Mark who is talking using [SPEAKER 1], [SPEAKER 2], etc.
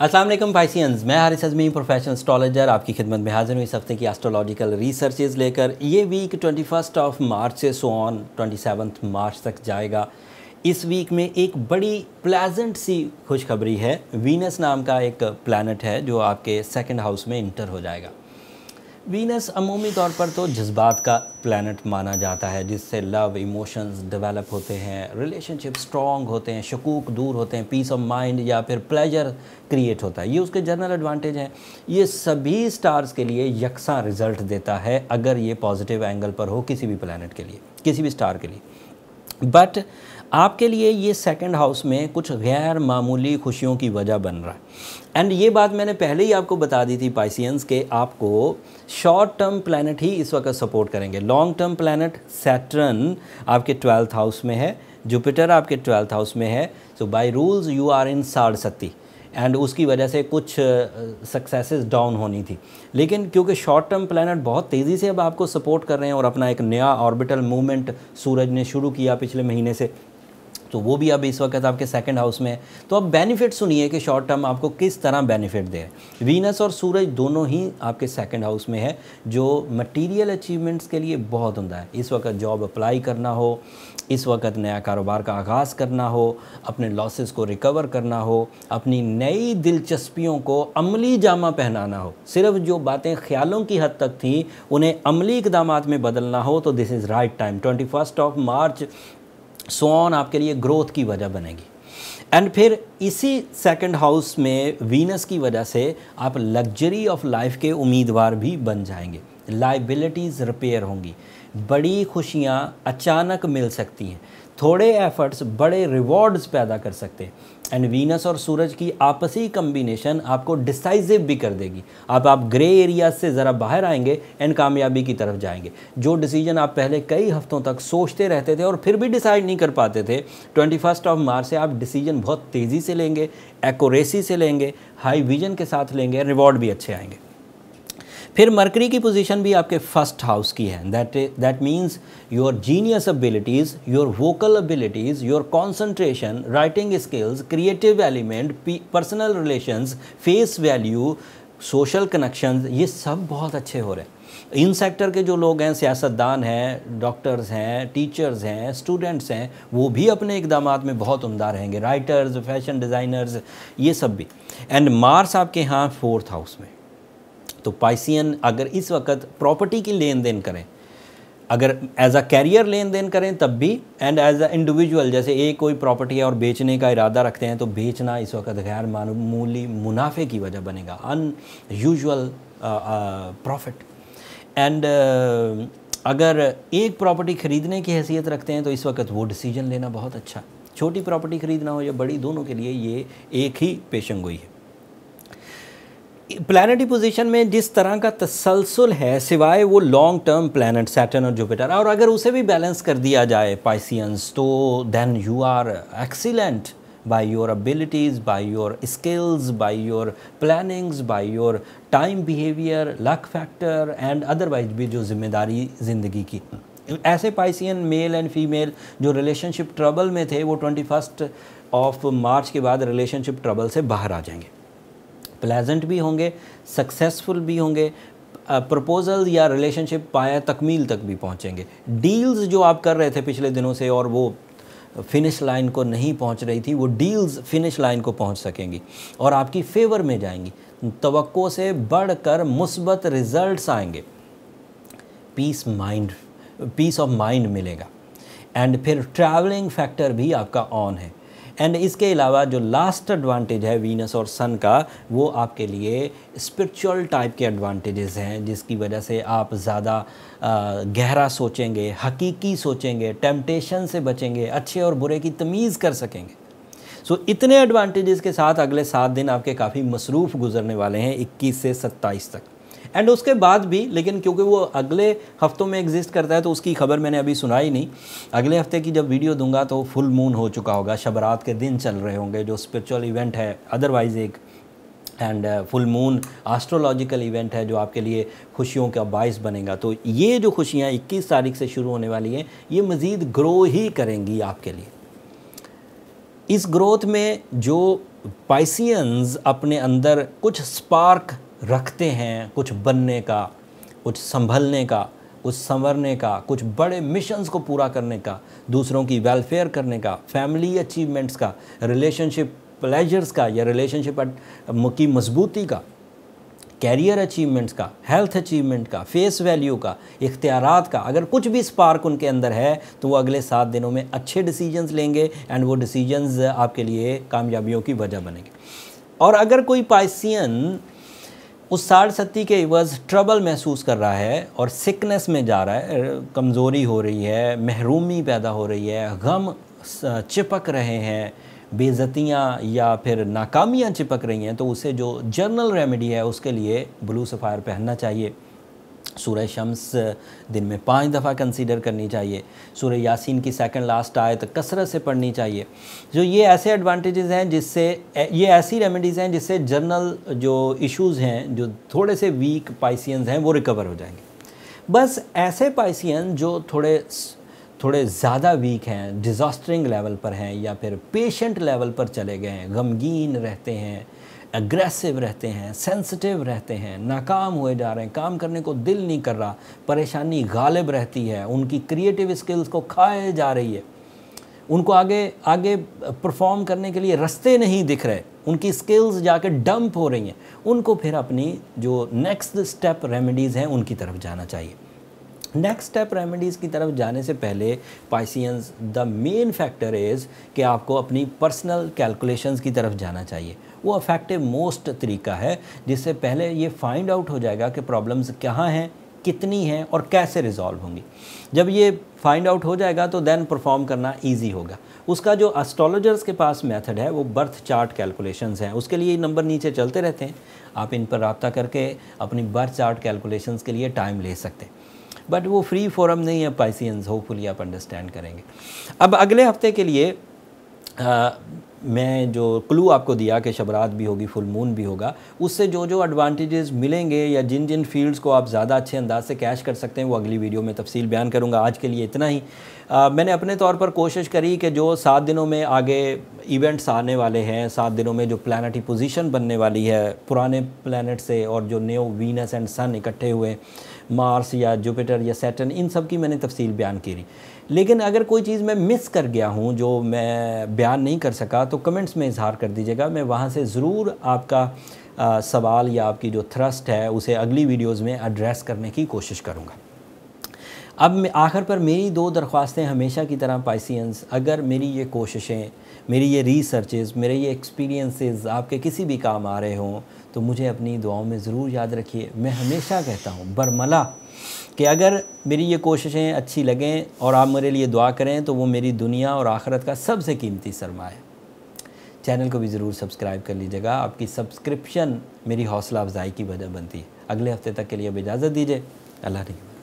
[SPEAKER 1] Aslam Pisceans मैं Haris Azmi professional astrologer आपकी खिदमत में हाजिर हूँ इस हफ्ते की एस्ट्रोलॉजिकल रिसर्चेज लेकर ये week twenty first of March से so on twenty seventh March तक जाएगा इस वीक में एक बड़ी प्लेजेंट सी खुशखबरी है वीनस नाम का एक प्लानट है जो आपके सेकेंड हाउस में इंटर हो जाएगा वीनस अमूमी तौर पर तो जज्बात का प्लानट माना जाता है जिससे लव इमोशंस डेवलप होते हैं रिलेशनशिप स्ट्रॉन्ग होते हैं शकूक दूर होते हैं पीस ऑफ माइंड या फिर प्लेजर क्रिएट होता है ये उसके जनरल एडवांटेज हैं ये सभी स्टार्स के लिए यकसा रिजल्ट देता है अगर ये पॉजिटिव एंगल पर हो किसी भी प्लानट के लिए किसी भी स्टार के लिए बट आपके लिए ये सेकंड हाउस में कुछ गैर मामूली खुशियों की वजह बन रहा है एंड ये बात मैंने पहले ही आपको बता दी थी पाइसियंस के आपको शॉर्ट टर्म प्लानट ही इस वक्त सपोर्ट करेंगे लॉन्ग टर्म प्लानट सैटर्न आपके ट्वेल्थ हाउस में है जुपिटर आपके ट्वेल्थ हाउस में है so by rules you are in Sade Sati and उसकी वजह से कुछ सक्सेसेस डाउन होनी थी लेकिन क्योंकि शॉर्ट टर्म प्लानट बहुत तेज़ी से अब आपको सपोर्ट कर रहे हैं और अपना एक नया ऑर्बिटल मूवमेंट सूरज ने शुरू किया पिछले महीने से तो वो भी अब इस वक्त आपके सेकंड हाउस में है तो अब बेनिफिट सुनिए कि शॉर्ट टर्म आपको किस तरह बेनिफिट दे वीनस और सूरज दोनों ही आपके सेकंड हाउस में है जो मटेरियल अचीवमेंट्स के लिए बहुत उमदा है इस वक्त जॉब अप्लाई करना हो इस वक्त नया कारोबार का आगाज़ करना हो अपने लॉसेस को रिकवर करना हो अपनी नई दिलचस्पियों को अमली जामा पहनाना हो सिर्फ जो बातें ख्यालों की हद तक थी उन्हें अमली इकदाम में बदलना हो तो this is right time twenty first of March soon आपके लिए ग्रोथ की वजह बनेगी एंड फिर इसी सेकंड हाउस में वीनस की वजह से आप लग्जरी ऑफ लाइफ के उम्मीदवार भी बन जाएंगे लाइबिलिटीज़ रिपेयर होंगी बड़ी खुशियाँ अचानक मिल सकती हैं थोड़े एफर्ट्स बड़े रिवॉर्ड्स पैदा कर सकते हैं एंड वीनस और सूरज की आपसी कम्बिनेशन आपको डिसाइजिव भी कर देगी आप आप ग्रे एरिया से ज़रा बाहर आएंगे एंड कामयाबी की तरफ जाएंगे जो डिसीजन आप पहले कई हफ्तों तक सोचते रहते थे और फिर भी डिसाइड नहीं कर पाते थे ट्वेंटी फर्स्ट ऑफ मार्च से आप डिसीजन बहुत तेज़ी से लेंगे एकोरेसी से लेंगे हाई विजन के साथ लेंगे रिवॉर्ड भी अच्छे आएंगे फिर मरकरी की पोजीशन भी आपके फर्स्ट हाउस की है that that means your genius abilities your vocal abilities your concentration writing skills creative element personal relations face value social connection ये सब बहुत अच्छे हो रहे हैं इन सेक्टर के जो लोग हैं सियासतदान हैं डॉक्टर्स हैं टीचर्स हैं स्टूडेंट्स हैं वो भी अपने इकदाम में बहुत उमदा रहेंगे राइटर्स फैशन डिज़ाइनर्स ये सब भी एंड मार्स आपके यहाँ फोर्थ हाउस में तो पाइसियन अगर इस वक्त प्रॉपर्टी की लेन देन करें अगर एज अ कैरियर लेन देन करें तब भी एंड एज अ इंडिविजुअल जैसे एक कोई प्रॉपर्टी है और बेचने का इरादा रखते हैं तो बेचना इस वक्त गैर मामूली मुनाफे की वजह बनेगा अनयूजल प्रॉफिट एंड अगर एक प्रॉपर्टी ख़रीदने की हैसियत रखते हैं तो इस वक्त वो डिसीजन लेना बहुत अच्छा छोटी प्रॉपर्टी ख़रीदना हो या बड़ी दोनों के लिए ये एक ही पेशन गोई है प्लानटी पोजीशन में जिस तरह का तसलसल है सिवाय वो लॉन्ग टर्म प्लानट सैटर्न और जुपिटर और अगर उसे भी बैलेंस कर दिया जाए पाइसियंस तो then you are excellent by your abilities by your skills by your plannings by your time behaviour luck factor and otherwise भी जो जिम्मेदारी ज़िंदगी की ऐसे पाइसियन मेल एंड फीमेल जो रिलेशनशिप ट्रबल में थे वो ट्वेंटी फर्स्ट ऑफ मार्च के बाद रिलेशनशिप ट्रबल से बाहर आ जाएंगे प्लेजेंट भी होंगे सक्सेसफुल भी होंगे प्रपोज़ल या रिलेशनशिप पाया तकमील तक भी पहुँचेंगे डील्स जो आप कर रहे थे पिछले दिनों से और वो फिनिश लाइन को नहीं पहुंच रही थी वो डील्स फिनिश लाइन को पहुंच सकेंगी और आपकी फेवर में जाएंगी तो से बढ़कर मुस्बत रिजल्ट्स आएंगे peace mind peace of mind मिलेगा एंड फिर ट्रैवलिंग फैक्टर भी आपका ऑन है एंड इसके अलावा जो लास्ट एडवांटेज है वीनस और सन का वो आपके लिए स्पिरिचुअल टाइप के एडवांटेजेस हैं जिसकी वजह से आप ज़्यादा गहरा सोचेंगे हकीकी सोचेंगे टेम्पटेशन से बचेंगे अच्छे और बुरे की तमीज़ कर सकेंगे सो so, इतने एडवांटेजेस के साथ अगले सात दिन आपके काफ़ी मसरूफ़ गुजरने वाले हैं 21 से 27 तक एंड उसके बाद भी लेकिन क्योंकि वो अगले हफ्तों में एग्जिस्ट करता है तो उसकी खबर मैंने अभी सुनाई नहीं अगले हफ्ते की जब वीडियो दूंगा तो फुल मून हो चुका होगा शबरात के दिन चल रहे होंगे जो स्पिरिचुअल इवेंट है अदरवाइज़ एक and full moon astrological event है जो आपके लिए खुशियों का बायस बनेगा तो ये जो खुशियाँ 21 तारीख से शुरू होने वाली हैं ये मज़ीद ग्रो ही करेंगी आपके लिए इस ग्रोथ में जो पाइसियंस अपने अंदर कुछ स्पार्क रखते हैं कुछ बनने का कुछ संभलने का कुछ संवरने का कुछ बड़े मिशंस को पूरा करने का दूसरों की वेलफेयर करने का फैमिली अचीवमेंट्स का रिलेशनशिप प्लेजर्स का या रिलेशनशिप की मजबूती का कैरियर अचीवमेंट्स का हेल्थ अचीवमेंट का फेस वैल्यू का इख्तियार का अगर कुछ भी स्पार्क उनके अंदर है तो वो अगले सात दिनों में अच्छे डिसीजंस लेंगे एंड वो डिसीजंस आपके लिए कामयाबियों की वजह बनेंगे और अगर कोई पाइसियन उस साढ़ सत्ती के एवज ट्रबल महसूस कर रहा है और सिकनेस में जा रहा है कमज़ोरी हो रही है महरूमी पैदा हो रही है गम चिपक रहे हैं बेज़तियाँ या फिर नाकामियाँ चिपक रही हैं तो उसे जो जर्नल रेमेडी है उसके लिए ब्लू सफ़ायर पहनना चाहिए सूर्य शम्स दिन में पाँच दफ़ा कंसीडर करनी चाहिए सूर्य यासीन की सेकंड लास्ट आए तो कसरत से पढ़नी चाहिए जो ये ऐसे एडवांटेजेस हैं जिससे ये ऐसी रेमेडीज़ हैं जिससे जर्नल जो इश्यूज़ हैं जो थोड़े से वीक पाइसियंस हैं वो रिकवर हो जाएंगे बस ऐसे पाइसियन जो थोड़े थोड़े ज़्यादा वीक हैं डिज़ास्टरिंग लेवल पर हैं या फिर पेशेंट लेवल पर चले गए हैं गमगीन रहते हैं एग्रेसिव रहते हैं सेंसिटिव रहते हैं नाकाम हुए जा रहे हैं काम करने को दिल नहीं कर रहा परेशानी गालिब रहती है उनकी क्रिएटिव स्किल्स को खाए जा रही है उनको आगे आगे परफॉर्म करने के लिए रास्ते नहीं दिख रहे उनकी स्किल्स जाके डंप हो रही हैं उनको फिर अपनी जो नेक्स्ट स्टेप रेमेडीज़ हैं उनकी तरफ जाना चाहिए नेक्स्ट स्टेप रेमेडीज़ की तरफ जाने से पहले Pisceans the main factor is कि आपको अपनी पर्सनल कैलकुलेशंस की तरफ जाना चाहिए वो अफेक्टिव मोस्ट तरीका है जिससे पहले ये फाइंड आउट हो जाएगा कि प्रॉब्लम्स कहाँ हैं कितनी हैं और कैसे रिजॉल्व होंगी जब ये फाइंड आउट हो जाएगा तो देन परफॉर्म करना इजी होगा उसका जो एस्ट्रोलॉजर्स के पास मेथड है वो बर्थ चार्ट कैलकुलेशंस हैं उसके लिए नंबर नीचे चलते रहते हैं आप इन पर रबता करके अपनी बर्थ चार्ट कैलकुलेशंस के लिए टाइम ले सकते हैं बट वो फ्री फोरम नहीं है पाइसियंस होपफुली आप अंडरस्टैंड करेंगे अब अगले हफ्ते के लिए आ, मैं जो क्लू आपको दिया कि शबरात भी होगी फुल मून भी होगा उससे जो जो एडवांटेजेस मिलेंगे या जिन जिन फील्ड्स को आप ज़्यादा अच्छे अंदाज से कैश कर सकते हैं वो अगली वीडियो में तफसील बयान करूँगा आज के लिए इतना ही आ, मैंने अपने तौर पर कोशिश करी कि जो सात दिनों में आगे इवेंट्स आने वाले हैं सात दिनों में जो प्लानटी पोजीशन बनने वाली है पुराने प्लानट से और जो न्यू वीनस एंड सन इकट्ठे हुए मार्स या जुपिटर या सैटन इन सब की मैंने तफसील बयान की लेकिन अगर कोई चीज़ मैं मिस कर गया हूँ जो मैं बयान नहीं कर सका तो तो कमेंट्स में इजहार कर दीजिएगा मैं वहाँ से ज़रूर आपका आ, सवाल या आपकी जो थ्रस्ट है उसे अगली वीडियोस में एड्रेस करने की कोशिश करूँगा अब आखिर पर मेरी दो दरख्वास्तें हमेशा की तरह पाइसियंस अगर मेरी ये कोशिशें मेरी ये रिसर्चेज मेरे ये एक्सपीरियंसेस आपके किसी भी काम आ रहे हों तो मुझे अपनी दुआओं में ज़रूर याद रखिए मैं हमेशा कहता हूँ बरमला कि अगर मेरी ये कोशिशें अच्छी लगें और आप मेरे लिए दुआ करें तो वो मेरी दुनिया और आखरत का सबसे कीमती सरमाया चैनल को भी ज़रूर सब्सक्राइब कर लीजिएगा आपकी सब्सक्रिप्शन मेरी हौसला अफजाई की वजह बनती है अगले हफ्ते तक के लिए अब इजाज़त दीजिए अल्लाह नहीं